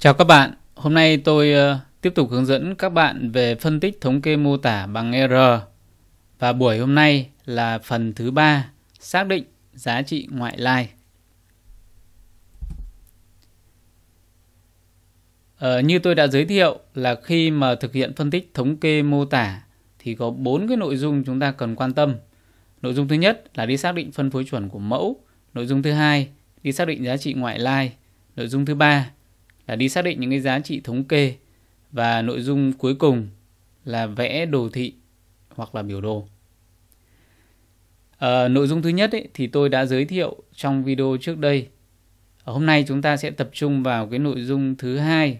Chào các bạn, hôm nay tôi ờ, tiếp tục hướng dẫn các bạn về phân tích thống kê mô tả bằng R. Và buổi hôm nay là phần thứ 3, xác định giá trị ngoại lai. Ờ, như tôi đã giới thiệu là khi mà thực hiện phân tích thống kê mô tả thì có bốn cái nội dung chúng ta cần quan tâm. Nội dung thứ nhất là đi xác định phân phối chuẩn của mẫu, nội dung thứ hai đi xác định giá trị ngoại lai, nội dung thứ ba là đi xác định những cái giá trị thống kê và nội dung cuối cùng là vẽ đồ thị hoặc là biểu đồ. À, nội dung thứ nhất ấy, thì tôi đã giới thiệu trong video trước đây. Ở ờ, hôm nay chúng ta sẽ tập trung vào cái nội dung thứ hai.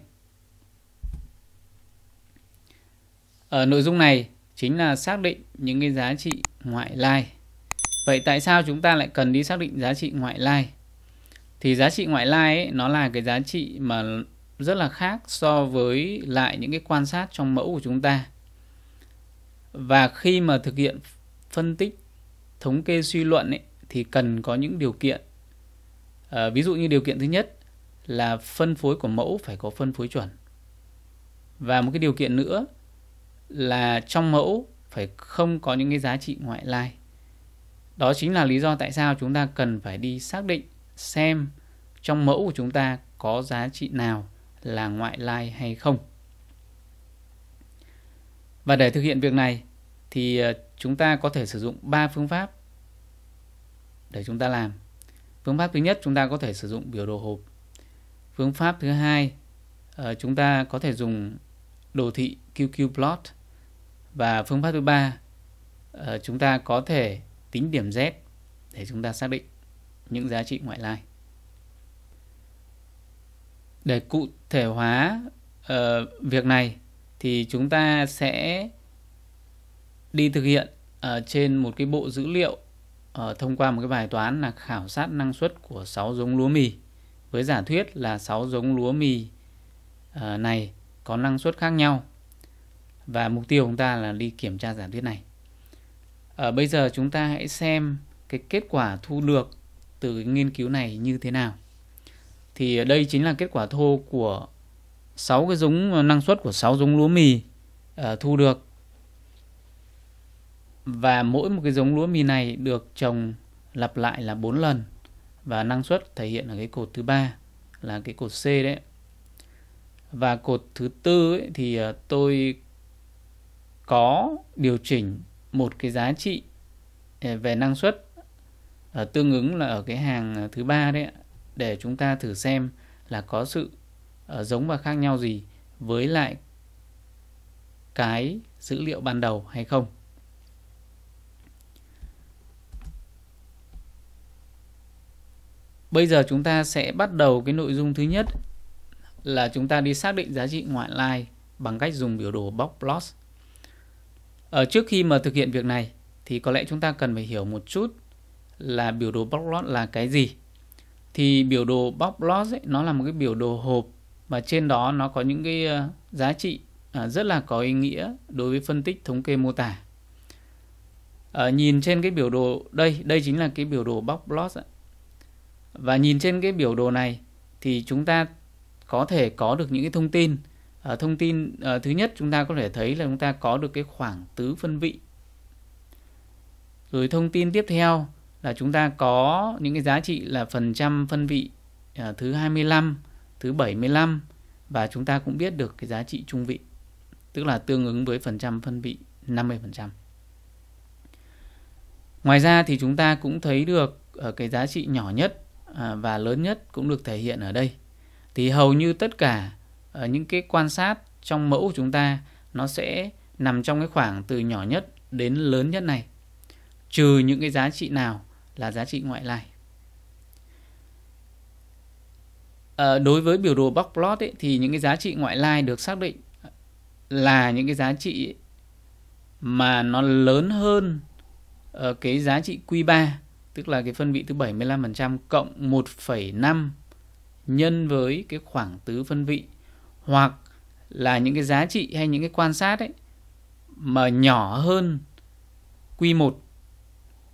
Ở ờ, nội dung này chính là xác định những cái giá trị ngoại lai. Vậy tại sao chúng ta lại cần đi xác định giá trị ngoại lai? thì giá trị ngoại lai ấy, nó là cái giá trị mà rất là khác so với lại những cái quan sát trong mẫu của chúng ta và khi mà thực hiện phân tích thống kê suy luận ấy, thì cần có những điều kiện à, ví dụ như điều kiện thứ nhất là phân phối của mẫu phải có phân phối chuẩn và một cái điều kiện nữa là trong mẫu phải không có những cái giá trị ngoại lai đó chính là lý do tại sao chúng ta cần phải đi xác định xem trong mẫu của chúng ta có giá trị nào là ngoại lai hay không. Và để thực hiện việc này thì ờ, chúng ta có thể sử dụng 3 phương pháp để chúng ta làm. Phương pháp thứ nhất chúng ta có thể sử dụng biểu đồ hộp. Phương pháp thứ hai ờ, chúng ta có thể dùng đồ thị QQ plot và phương pháp thứ ba ờ, chúng ta có thể tính điểm z để chúng ta xác định những giá trị ngoại lai để cụ thể hóa uh, việc này thì chúng ta sẽ đi thực hiện ở trên một cái bộ dữ liệu uh, thông qua một cái bài toán là khảo sát năng suất của 6 giống lúa mì với giả thuyết là 6 giống lúa mì uh, này có năng suất khác nhau và mục tiêu của chúng ta là đi kiểm tra giả thuyết này ở bây giờ chúng ta hãy xem cái kết quả thu được từ cái nghiên cứu này như thế nào thì đây chính là kết quả thô của 6 cái giống ờ, năng suất của 6 giống lúa mì uh, thu được. Và mỗi một cái giống lúa mì này được trồng lặp lại là 4 lần và năng suất thể hiện ở cái cột thứ ba là cái cột C đấy. Và cột thứ tư ấy, thì ờ, tôi có điều chỉnh một cái giá trị về năng suất ở tương ứng là ở cái hàng thứ ba đấy để chúng ta thử xem là có sự ờ, giống và khác nhau gì với lại cái dữ liệu ban đầu hay không. Bây giờ chúng ta sẽ bắt đầu cái nội dung thứ nhất là chúng ta đi xác định giá trị ngoại lai bằng cách dùng biểu đồ box plot. Ở ờ, trước khi mà thực hiện việc này thì có lẽ chúng ta cần phải hiểu một chút là biểu đồ box plot là cái gì thì biểu đồ box plot ấy, nó là một cái biểu đồ hộp và trên đó nó có những cái ờ, giá trị à, rất là có ý nghĩa đối với phân tích thống kê mô tả à, nhìn trên cái biểu đồ đây đây chính là cái biểu đồ box plot ấy. và nhìn trên cái biểu đồ này thì chúng ta có thể có được những cái thông tin à, thông tin à, thứ nhất chúng ta có thể thấy là chúng ta có được cái khoảng tứ phân vị rồi thông tin tiếp theo là chúng ta có những cái giá trị là phần trăm phân vị à, thứ 25, thứ 75 và chúng ta cũng biết được cái giá trị trung vị, tức là tương ứng với phần trăm phân vị 50%. Ngoài ra thì chúng ta cũng thấy được ở à, cái giá trị nhỏ nhất à, và lớn nhất cũng được thể hiện ở đây. Thì hầu như tất cả ở à, những cái quan sát trong mẫu của chúng ta nó sẽ nằm trong cái khoảng từ nhỏ nhất đến lớn nhất này trừ những cái giá trị nào là giá trị ngoại lai. À, đối với biểu đồ box plot ấy, thì những cái giá trị ngoại lai được xác định là những cái giá trị mà nó lớn hơn ờ, cái giá trị Q3 tức là cái phân vị thứ 75% cộng 1,5 nhân với cái khoảng tứ phân vị hoặc là những cái giá trị hay những cái quan sát ấy mà nhỏ hơn Q1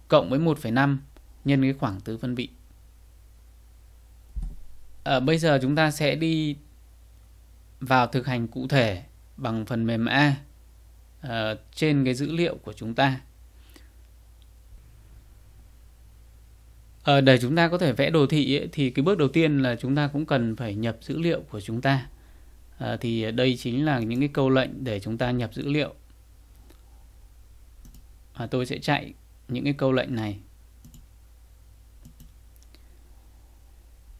cộng với 1,5 nhân cái khoảng tứ phân vị à, bây giờ chúng ta sẽ đi vào thực hành cụ thể bằng phần mềm A à, trên cái dữ liệu của chúng ta à, để chúng ta có thể vẽ đồ thị ấy, thì cái bước đầu tiên là chúng ta cũng cần phải nhập dữ liệu của chúng ta à, thì đây chính là những cái câu lệnh để chúng ta nhập dữ liệu à, tôi sẽ chạy những cái câu lệnh này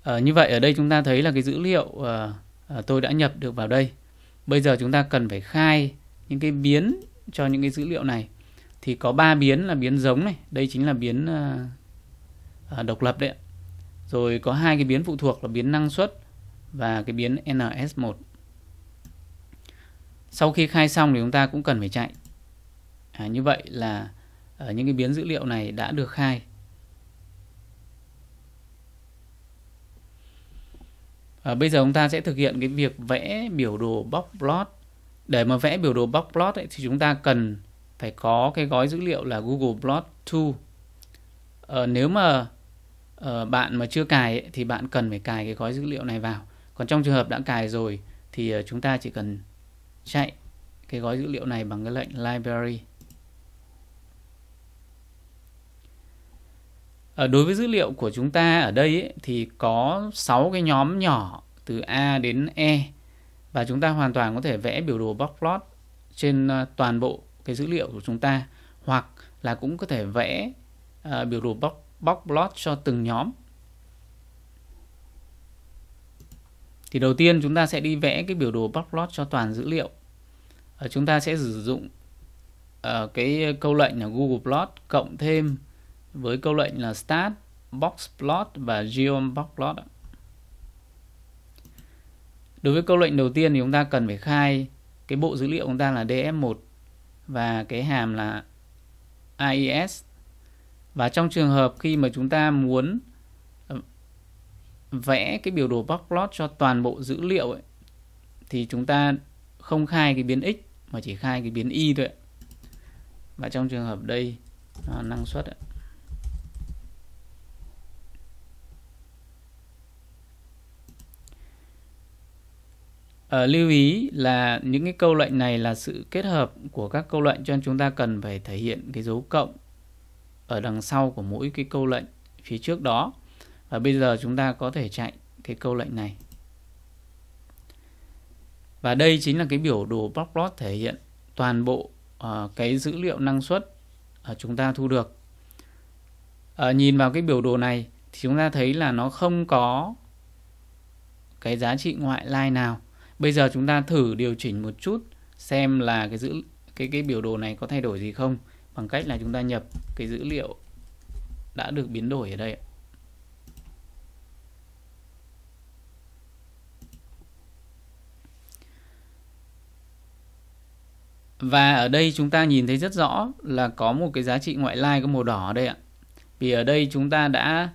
À, như vậy ở đây chúng ta thấy là cái dữ liệu à, à, tôi đã nhập được vào đây. Bây giờ chúng ta cần phải khai những cái biến cho những cái dữ liệu này. Thì có ba biến là biến giống này, đây chính là biến à, à, độc lập đấy. Rồi có hai cái biến phụ thuộc là biến năng suất và cái biến NS1. Sau khi khai xong thì chúng ta cũng cần phải chạy. À, như vậy là à, những cái biến dữ liệu này đã được khai. à, bây giờ chúng ta sẽ thực hiện cái việc vẽ biểu đồ box plot để mà vẽ biểu đồ box plot ấy, thì chúng ta cần phải có cái gói dữ liệu là Google Plot Tool à, nếu mà à, bạn mà chưa cài ấy, thì bạn cần phải cài cái gói dữ liệu này vào còn trong trường hợp đã cài rồi thì chúng ta chỉ cần chạy cái gói dữ liệu này bằng cái lệnh library Ờ, đối với dữ liệu của chúng ta ở đây ấy, thì có 6 cái nhóm nhỏ từ A đến E và chúng ta hoàn toàn có thể vẽ biểu đồ box plot trên ờ, toàn bộ cái dữ liệu của chúng ta hoặc là cũng có thể vẽ uh, biểu đồ box, box plot cho từng nhóm. Thì đầu tiên chúng ta sẽ đi vẽ cái biểu đồ box plot cho toàn dữ liệu. Uh, chúng ta sẽ sử dụng uh, cái câu lệnh là Google Plot cộng thêm với câu lệnh là stat boxplot và geom geomboxplot đối với câu lệnh đầu tiên thì chúng ta cần phải khai cái bộ dữ liệu chúng ta là df1 và cái hàm là aes và trong trường hợp khi mà chúng ta muốn ờ, vẽ cái biểu đồ boxplot cho toàn bộ dữ liệu ấy, thì chúng ta không khai cái biến x mà chỉ khai cái biến y thôi và trong trường hợp đây năng suất ấy, à, lưu ý là những cái câu lệnh này là sự kết hợp của các câu lệnh cho nên chúng ta cần phải thể hiện cái dấu cộng ở đằng sau của mỗi cái câu lệnh phía trước đó và bây giờ chúng ta có thể chạy cái câu lệnh này và đây chính là cái biểu đồ block plot thể hiện toàn bộ uh, cái dữ liệu năng suất uh, chúng ta thu được uh, nhìn vào cái biểu đồ này thì chúng ta thấy là nó không có cái giá trị ngoại lai nào Bây giờ chúng ta thử điều chỉnh một chút xem là cái dữ cái cái biểu đồ này có thay đổi gì không bằng cách là chúng ta nhập cái dữ liệu đã được biến đổi ở đây. Và ở đây chúng ta nhìn thấy rất rõ là có một cái giá trị ngoại lai có màu đỏ ở đây ạ. Vì ở đây chúng ta đã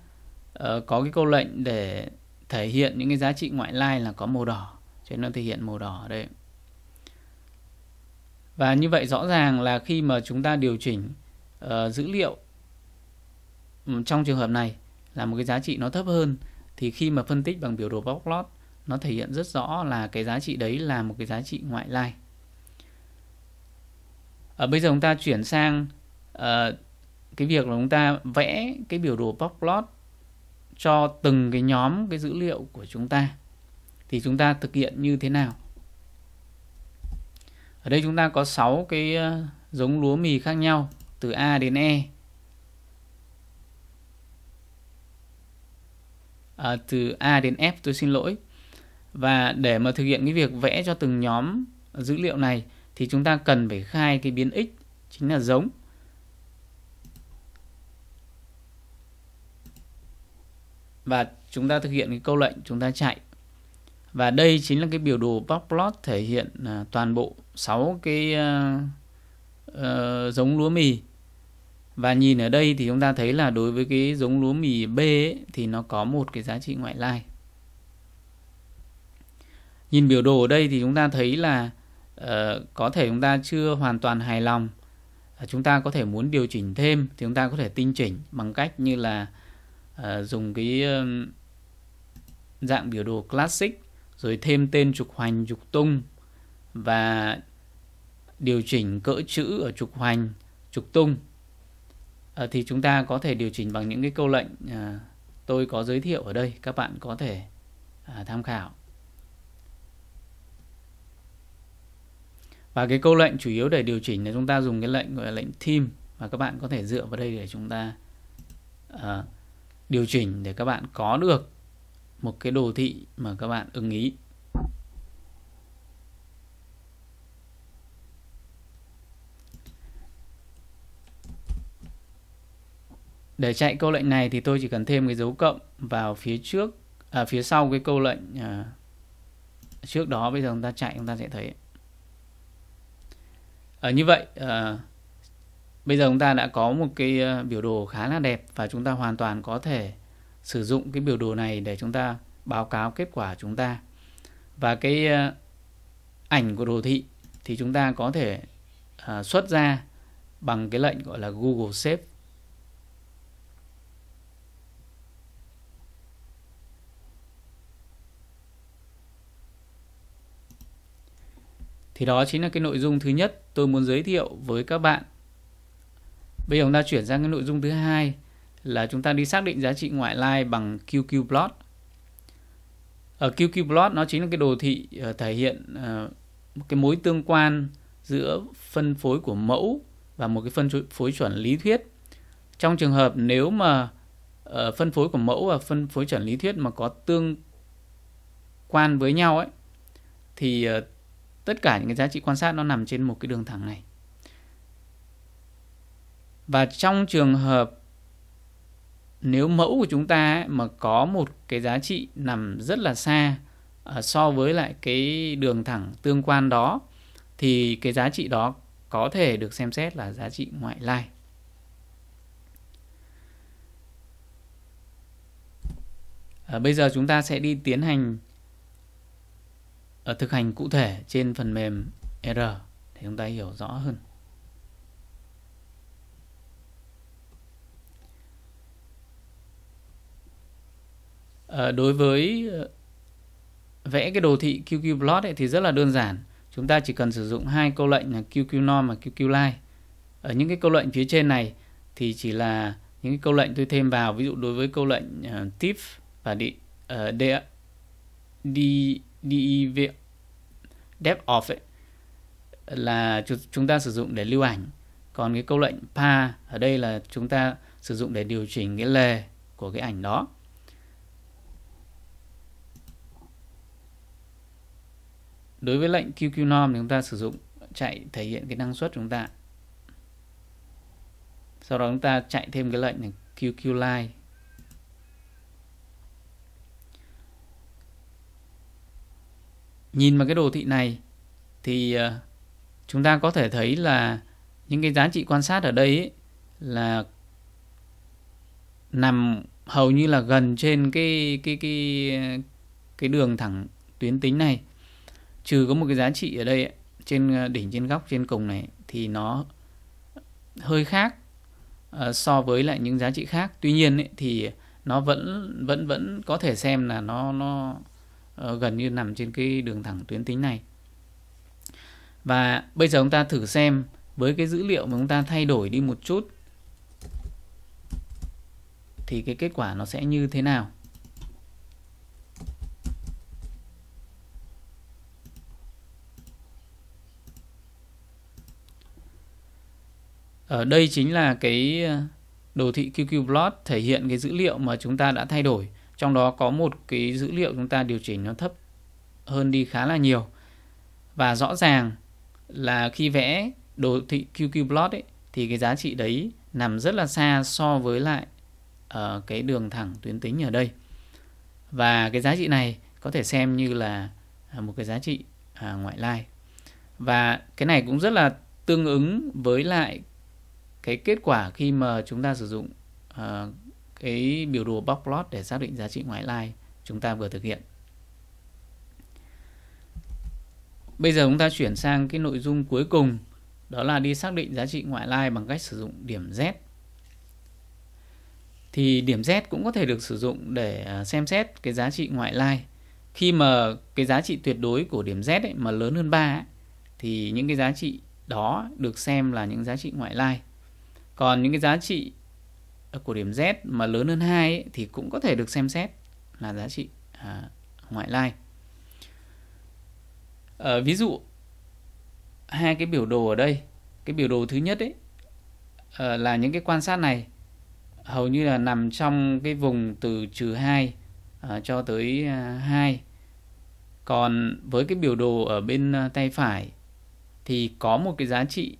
uh, có cái câu lệnh để thể hiện những cái giá trị ngoại lai là có màu đỏ cho nên nó thể hiện màu đỏ đây và như vậy rõ ràng là khi mà chúng ta điều chỉnh uh, dữ liệu ừ, trong trường hợp này là một cái giá trị nó thấp hơn thì khi mà phân tích bằng biểu đồ box plot nó thể hiện rất rõ là cái giá trị đấy là một cái giá trị ngoại lai. Ở ờ, bây giờ chúng ta chuyển sang uh, cái việc là chúng ta vẽ cái biểu đồ box plot cho từng cái nhóm cái dữ liệu của chúng ta thì chúng ta thực hiện như thế nào ở đây chúng ta có 6 cái ờ, giống lúa mì khác nhau từ A đến E à, từ A đến F tôi xin lỗi và để mà thực hiện cái việc vẽ cho từng nhóm dữ liệu này thì chúng ta cần phải khai cái biến x chính là giống và chúng ta thực hiện cái câu lệnh chúng ta chạy và đây chính là cái biểu đồ box plot thể hiện à, toàn bộ 6 cái uh, uh, giống lúa mì. Và nhìn ở đây thì chúng ta thấy là đối với cái giống lúa mì B ấy, thì nó có một cái giá trị ngoại lai. Nhìn biểu đồ ở đây thì chúng ta thấy là uh, có thể chúng ta chưa hoàn toàn hài lòng. À, chúng ta có thể muốn điều chỉnh thêm thì chúng ta có thể tinh chỉnh bằng cách như là uh, dùng cái uh, dạng biểu đồ classic rồi thêm tên trục hoành trục tung và điều chỉnh cỡ chữ ở trục hoành trục tung à, thì chúng ta có thể điều chỉnh bằng những cái câu lệnh à, tôi có giới thiệu ở đây các bạn có thể à, tham khảo và cái câu lệnh chủ yếu để điều chỉnh là chúng ta dùng cái lệnh gọi là lệnh theme và các bạn có thể dựa vào đây để chúng ta à, điều chỉnh để các bạn có được một cái đồ thị mà các bạn ưng ý Để chạy câu lệnh này thì tôi chỉ cần thêm cái dấu cộng vào phía trước à, phía sau cái câu lệnh à, trước đó bây giờ chúng ta chạy chúng ta sẽ thấy à, như vậy à, bây giờ chúng ta đã có một cái ờ, biểu đồ khá là đẹp và chúng ta hoàn toàn có thể sử dụng cái biểu đồ này để chúng ta báo cáo kết quả chúng ta và cái ờ, ảnh của đồ thị thì chúng ta có thể ờ, xuất ra bằng cái lệnh gọi là Google Shape Thì đó chính là cái nội dung thứ nhất tôi muốn giới thiệu với các bạn. Bây giờ chúng ta chuyển sang cái nội dung thứ hai là chúng ta đi xác định giá trị ngoại lai bằng QQ plot. Ở QQ plot nó chính là cái đồ thị ờ, thể hiện ờ, cái mối tương quan giữa phân phối của mẫu và một cái phân phối chuẩn lý thuyết. Trong trường hợp nếu mà ờ, phân phối của mẫu và phân phối chuẩn lý thuyết mà có tương quan với nhau ấy thì tất cả những cái giá trị quan sát nó nằm trên một cái đường thẳng này. Và trong trường hợp nếu mẫu của chúng ta mà có một cái giá trị nằm rất là xa à, so với lại cái đường thẳng tương quan đó thì cái giá trị đó có thể được xem xét là giá trị ngoại lai. À, bây giờ chúng ta sẽ đi tiến hành à, thực hành cụ thể trên phần mềm R để chúng ta hiểu rõ hơn. Ờ, đối với ờ, vẽ cái đồ thị QQ plot ấy thì rất là đơn giản. Chúng ta chỉ cần sử dụng hai câu lệnh là QQ norm và QQ line. Ở những cái câu lệnh phía trên này thì chỉ là những cái câu lệnh tôi thêm vào ví dụ đối với câu lệnh uh, ờ, tip và đi uh, d d div dev off ấy là chúng ta sử dụng để lưu ảnh. Còn cái câu lệnh pa ở đây là chúng ta sử dụng để điều chỉnh cái lề của cái ảnh đó. đối với lệnh QQ norm thì chúng ta sử dụng chạy thể hiện cái năng suất chúng ta sau đó chúng ta chạy thêm cái lệnh này, QQ line nhìn vào cái đồ thị này thì ờ, chúng ta có thể thấy là những cái giá trị quan sát ở đây ấy, là nằm hầu như là gần trên cái cái cái cái đường thẳng tuyến tính này trừ có một cái giá trị ở đây trên ờ, đỉnh trên góc trên cùng này thì nó hơi khác ờ, so với lại những giá trị khác tuy nhiên ấy, thì nó vẫn vẫn vẫn có thể xem là nó nó ờ, gần như nằm trên cái đường thẳng tuyến tính này và bây giờ chúng ta thử xem với cái dữ liệu mà chúng ta thay đổi đi một chút thì cái kết quả nó sẽ như thế nào ở ờ, đây chính là cái ờ, đồ thị QQ plot thể hiện cái dữ liệu mà chúng ta đã thay đổi trong đó có một cái dữ liệu chúng ta điều chỉnh nó thấp hơn đi khá là nhiều và rõ ràng là khi vẽ đồ thị QQ plot ấy, thì cái giá trị đấy nằm rất là xa so với lại ở ờ, cái đường thẳng tuyến tính ở đây và cái giá trị này có thể xem như là à, một cái giá trị à, ngoại lai và cái này cũng rất là tương ứng với lại cái kết quả khi mà chúng ta sử dụng uh, cái biểu đồ box plot để xác định giá trị ngoại lai chúng ta vừa thực hiện. Bây giờ chúng ta chuyển sang cái nội dung cuối cùng đó là đi xác định giá trị ngoại lai bằng cách sử dụng điểm Z. Thì điểm Z cũng có thể được sử dụng để ờ, xem xét cái giá trị ngoại lai. Khi mà cái giá trị tuyệt đối của điểm Z ấy, mà lớn hơn 3 ấy, thì những cái giá trị đó được xem là những giá trị ngoại lai. Còn những cái giá trị của điểm Z mà lớn hơn 2 ấy, thì cũng có thể được xem xét là giá trị à, ngoại lai. À, ví dụ hai cái biểu đồ ở đây, cái biểu đồ thứ nhất ấy à, là những cái quan sát này hầu như là nằm trong cái vùng từ trừ hai à, cho tới à, Còn với cái biểu đồ ở bên à, tay phải thì có một cái giá trị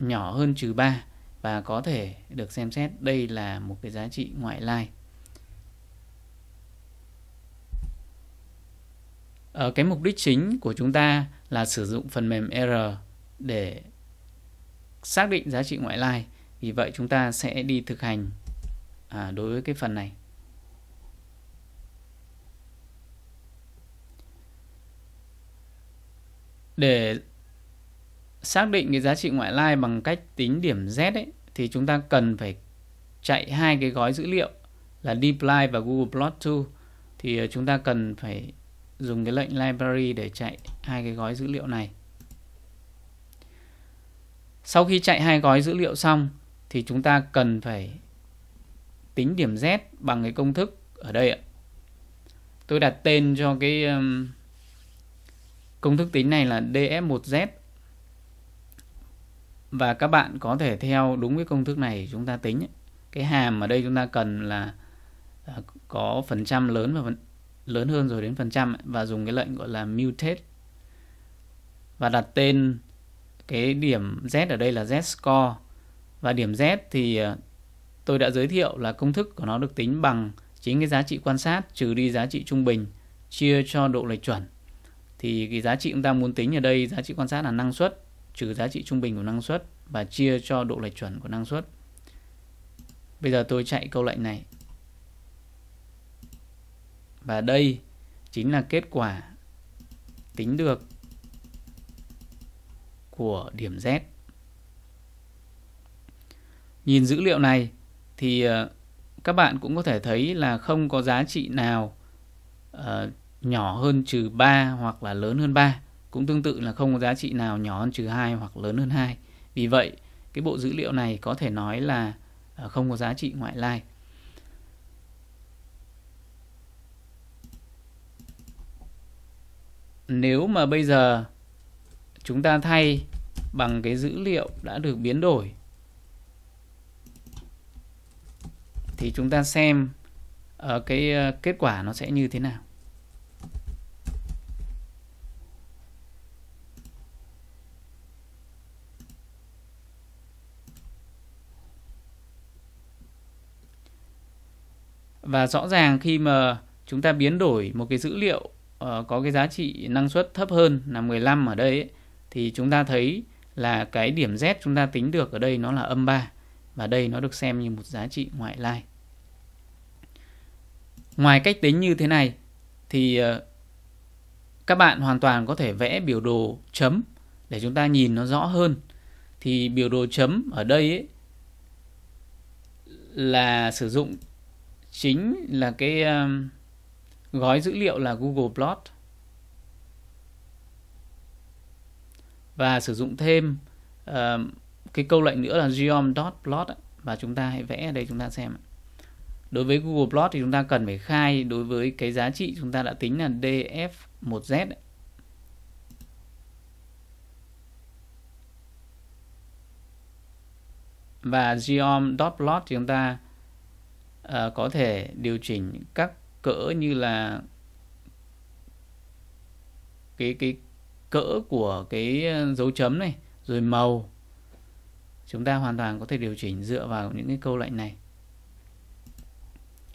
nhỏ hơn trừ 3 và có thể được xem xét đây là một cái giá trị ngoại lai. Ở ờ, cái mục đích chính của chúng ta là sử dụng phần mềm R để xác định giá trị ngoại lai. Vì vậy chúng ta sẽ đi thực hành à, đối với cái phần này. Để xác định cái giá trị ngoại lai bằng cách tính điểm z ấy, thì chúng ta cần phải chạy hai cái gói dữ liệu là dply và google plot 2 thì ờ, chúng ta cần phải dùng cái lệnh library để chạy hai cái gói dữ liệu này sau khi chạy hai gói dữ liệu xong thì chúng ta cần phải tính điểm z bằng cái công thức ở đây ạ tôi đặt tên cho cái công thức tính này là df1z và các bạn có thể theo đúng cái công thức này chúng ta tính cái hàm ở đây chúng ta cần là à, có phần trăm lớn và phần, lớn hơn rồi đến phần trăm và dùng cái lệnh gọi là mutate và đặt tên cái điểm z ở đây là z score và điểm z thì à, tôi đã giới thiệu là công thức của nó được tính bằng chính cái giá trị quan sát trừ đi giá trị trung bình chia cho độ lệch chuẩn thì cái giá trị chúng ta muốn tính ở đây giá trị quan sát là năng suất trừ giá trị trung bình của năng suất và chia cho độ lệch chuẩn của năng suất. Bây giờ tôi chạy câu lệnh này. Và đây chính là kết quả tính được của điểm Z. Nhìn dữ liệu này thì ờ, các bạn cũng có thể thấy là không có giá trị nào uh, nhỏ hơn trừ 3 hoặc là lớn hơn 3. Cũng tương tự là không có giá trị nào nhỏ hơn trừ 2 hoặc lớn hơn 2. Vì vậy, cái bộ dữ liệu này có thể nói là à, không có giá trị ngoại lai. Nếu mà bây giờ chúng ta thay bằng cái dữ liệu đã được biến đổi thì chúng ta xem ở ờ, cái ờ, kết quả nó sẽ như thế nào. và rõ ràng khi mà chúng ta biến đổi một cái dữ liệu uh, có cái giá trị năng suất thấp hơn là 15 ở đây ấy, thì chúng ta thấy là cái điểm Z chúng ta tính được ở đây nó là âm 3 và đây nó được xem như một giá trị ngoại lai. Ngoài cách tính như thế này thì uh, các bạn hoàn toàn có thể vẽ biểu đồ chấm để chúng ta nhìn nó rõ hơn. Thì biểu đồ chấm ở đây ấy là sử dụng chính là cái um, gói dữ liệu là Google Plot và sử dụng thêm uh, cái câu lệnh nữa là geom.plot và chúng ta hãy vẽ ở đây chúng ta xem đối với Google Plot thì chúng ta cần phải khai đối với cái giá trị chúng ta đã tính là df1z và geom.plot thì chúng ta à, có thể điều chỉnh các cỡ như là cái cái cỡ của cái ờ, dấu chấm này rồi màu chúng ta hoàn toàn có thể điều chỉnh dựa vào những cái câu lệnh này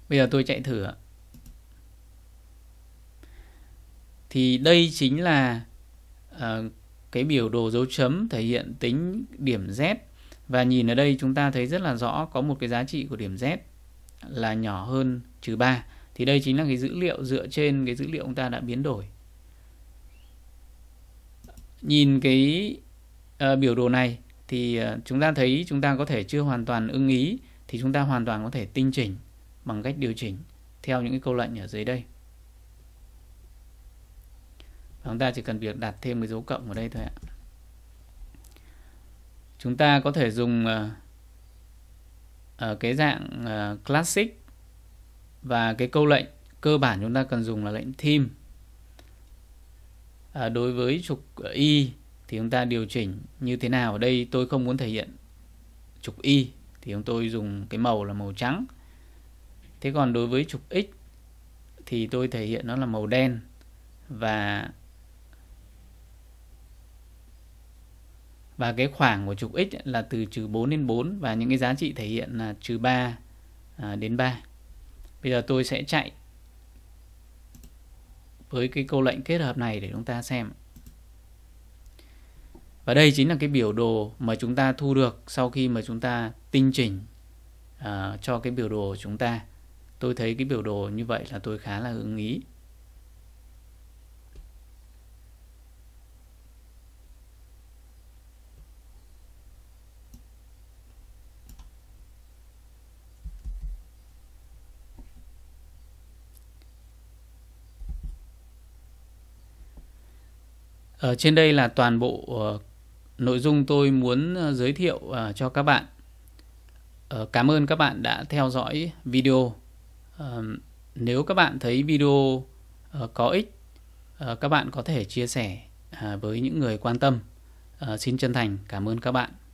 bây giờ tôi chạy thử thì đây chính là uh, cái biểu đồ dấu chấm thể hiện tính điểm z và nhìn ở đây chúng ta thấy rất là rõ có một cái giá trị của điểm z là nhỏ hơn trừ 3 thì đây chính là cái dữ liệu dựa trên cái dữ liệu chúng ta đã biến đổi nhìn cái uh, biểu đồ này thì ờ, chúng ta thấy chúng ta có thể chưa hoàn toàn ưng ý thì chúng ta hoàn toàn có thể tinh chỉnh bằng cách điều chỉnh theo những cái câu lệnh ở dưới đây Và chúng ta chỉ cần việc đặt thêm cái dấu cộng ở đây thôi ạ chúng ta có thể dùng uh, ở ờ, cái dạng uh, classic và cái câu lệnh cơ bản chúng ta cần dùng là lệnh theme à, đối với trục y thì chúng ta điều chỉnh như thế nào ở đây tôi không muốn thể hiện trục y thì chúng tôi dùng cái màu là màu trắng thế còn đối với trục x thì tôi thể hiện nó là màu đen và và cái khoảng của trục x là từ trừ 4 đến 4 và những cái giá trị thể hiện là trừ 3 à, đến 3 bây giờ tôi sẽ chạy với cái câu lệnh kết hợp này để chúng ta xem và đây chính là cái biểu đồ mà chúng ta thu được sau khi mà chúng ta tinh chỉnh à, cho cái biểu đồ của chúng ta tôi thấy cái biểu đồ như vậy là tôi khá là hứng ý Ở ờ, trên đây là toàn bộ ờ, nội dung tôi muốn ờ, giới thiệu cho các bạn. cảm ơn các bạn đã theo dõi video. Nếu các bạn thấy video có ích, các bạn có thể chia sẻ à, với những người quan tâm. Xin chân thành cảm ơn các bạn.